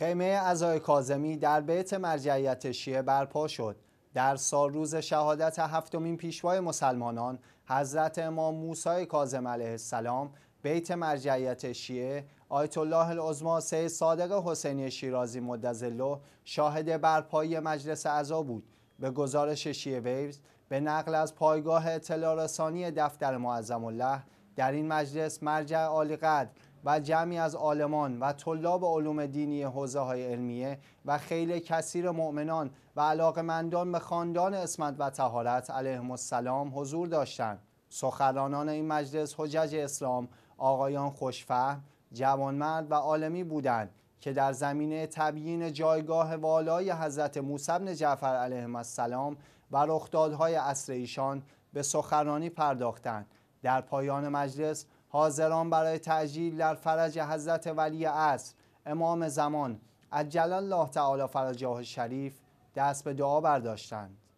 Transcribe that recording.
خیمه ازای کازمی در بیت مرجعیت شیعه برپا شد. در سال روز شهادت هفتمین پیشوای مسلمانان حضرت امام موسی کاظم علیه السلام بیت مرجعیت شیعه آیت الله العظما سید صادق حسینی شیرازی مدزلو شاهد برپایی مجلس عزا بود به گزارش شیعه ویوز به نقل از پایگاه اطلاع رسانی دفتر معظم الله در این مجلس مرجع عالی قدر و جمعی از عالمان و طلاب علوم دینی حوزه های علمیه و خیلی کثیر مؤمنان و علاقمندان به خاندان اسمت و تهارت علیه السلام حضور داشتند سخرانان این مجلس حجج اسلام آقایان خوشفهم جوانمرد و عالمی بودند که در زمینه تبیین جایگاه والای حضرت موسی بن جعفر علیهم السلام و رخدادهای اصر ایشان به سخنرانی پرداختند در پایان مجلس حاضران برای تعجیل در فرج حضرت ولی عصر امام زمان عجل الله تعالی فرجه شریف دست به دعا برداشتند